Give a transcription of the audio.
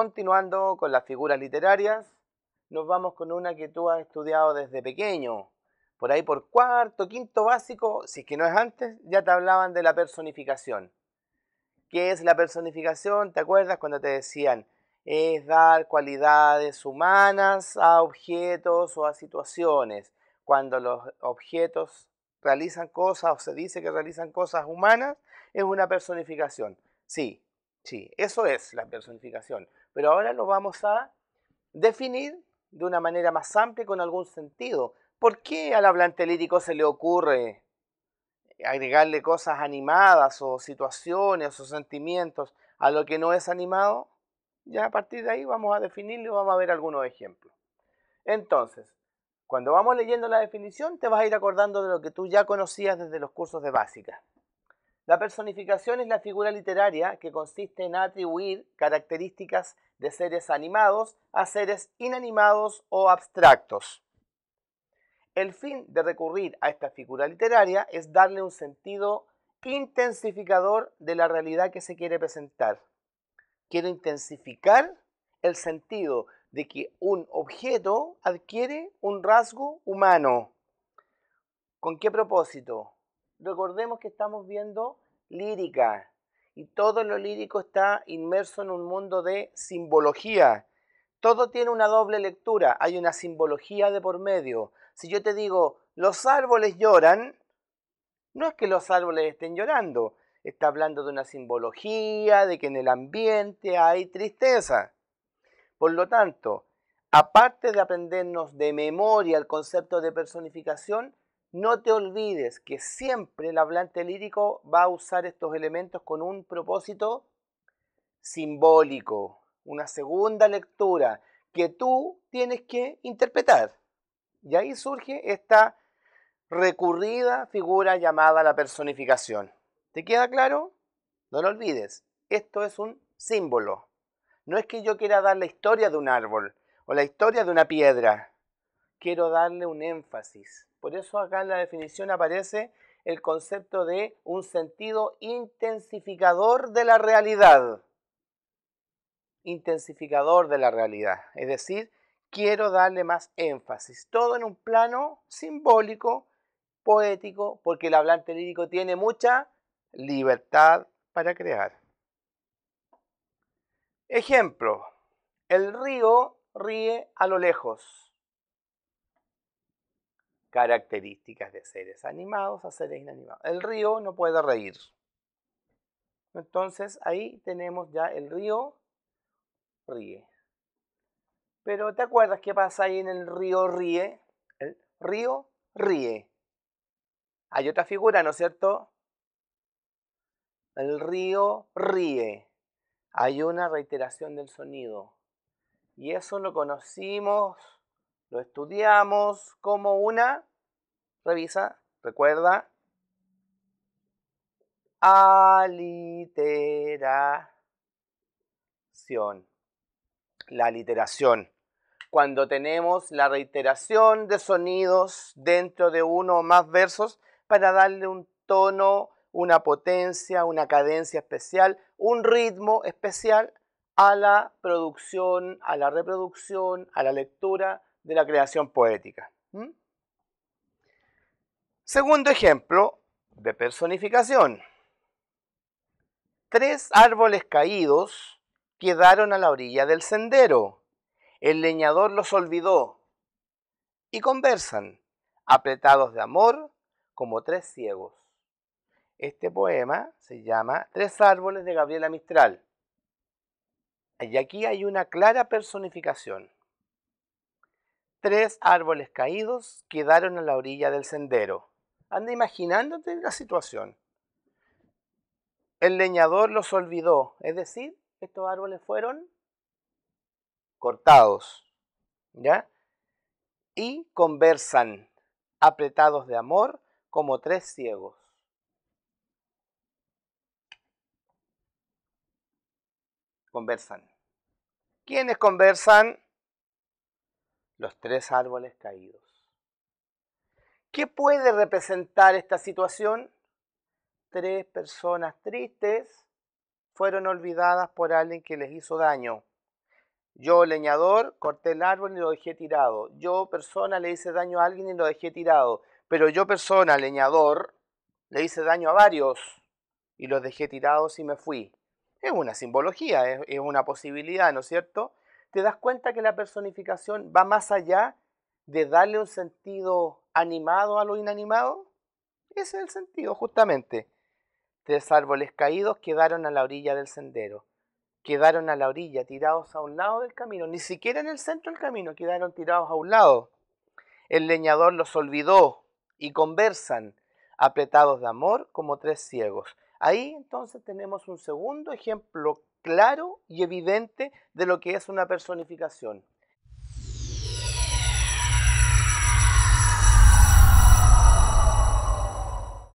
Continuando con las figuras literarias, nos vamos con una que tú has estudiado desde pequeño. Por ahí por cuarto, quinto básico, si es que no es antes, ya te hablaban de la personificación. ¿Qué es la personificación? ¿Te acuerdas cuando te decían? Es dar cualidades humanas a objetos o a situaciones. Cuando los objetos realizan cosas o se dice que realizan cosas humanas, es una personificación. Sí, sí, eso es la personificación. Pero ahora lo vamos a definir de una manera más amplia con algún sentido. ¿Por qué al hablante lírico se le ocurre agregarle cosas animadas o situaciones o sentimientos a lo que no es animado? Ya a partir de ahí vamos a definirlo y vamos a ver algunos ejemplos. Entonces, cuando vamos leyendo la definición, te vas a ir acordando de lo que tú ya conocías desde los cursos de básica. La personificación es la figura literaria que consiste en atribuir características de seres animados a seres inanimados o abstractos. El fin de recurrir a esta figura literaria es darle un sentido intensificador de la realidad que se quiere presentar. Quiero intensificar el sentido de que un objeto adquiere un rasgo humano. ¿Con qué propósito? recordemos que estamos viendo lírica y todo lo lírico está inmerso en un mundo de simbología. Todo tiene una doble lectura, hay una simbología de por medio. Si yo te digo, los árboles lloran, no es que los árboles estén llorando, está hablando de una simbología, de que en el ambiente hay tristeza. Por lo tanto, aparte de aprendernos de memoria el concepto de personificación, no te olvides que siempre el hablante lírico va a usar estos elementos con un propósito simbólico, una segunda lectura que tú tienes que interpretar. Y ahí surge esta recurrida figura llamada la personificación. ¿Te queda claro? No lo olvides, esto es un símbolo. No es que yo quiera dar la historia de un árbol o la historia de una piedra, quiero darle un énfasis. Por eso acá en la definición aparece el concepto de un sentido intensificador de la realidad. Intensificador de la realidad. Es decir, quiero darle más énfasis. Todo en un plano simbólico, poético, porque el hablante lírico tiene mucha libertad para crear. Ejemplo, el río ríe a lo lejos características de seres animados a seres inanimados. El río no puede reír. Entonces ahí tenemos ya el río ríe. Pero ¿te acuerdas qué pasa ahí en el río ríe? El río ríe. Hay otra figura, ¿no es cierto? El río ríe. Hay una reiteración del sonido. Y eso lo conocimos lo estudiamos como una, revisa, recuerda, aliteración. La aliteración. Cuando tenemos la reiteración de sonidos dentro de uno o más versos para darle un tono, una potencia, una cadencia especial, un ritmo especial a la producción, a la reproducción, a la lectura de la creación poética. Segundo ejemplo de personificación. Tres árboles caídos quedaron a la orilla del sendero. El leñador los olvidó y conversan, apretados de amor, como tres ciegos. Este poema se llama Tres árboles de Gabriela Mistral. Y aquí hay una clara personificación. Tres árboles caídos quedaron a la orilla del sendero. Anda imaginándote la situación. El leñador los olvidó, es decir, estos árboles fueron cortados, ¿ya? Y conversan, apretados de amor, como tres ciegos. Conversan. ¿Quiénes conversan? los tres árboles caídos. ¿Qué puede representar esta situación? Tres personas tristes fueron olvidadas por alguien que les hizo daño. Yo, leñador, corté el árbol y lo dejé tirado. Yo, persona, le hice daño a alguien y lo dejé tirado. Pero yo, persona, leñador, le hice daño a varios y los dejé tirados y me fui. Es una simbología, es, una posibilidad, ¿no es cierto? te das cuenta que la personificación va más allá de darle un sentido animado a lo inanimado. Ese es el sentido, justamente. Tres árboles caídos quedaron a la orilla del sendero. Quedaron a la orilla, tirados a un lado del camino. Ni siquiera en el centro del camino, quedaron tirados a un lado. El leñador los olvidó y conversan, apretados de amor como tres ciegos. Ahí entonces tenemos un segundo ejemplo claro y evidente de lo que es una personificación.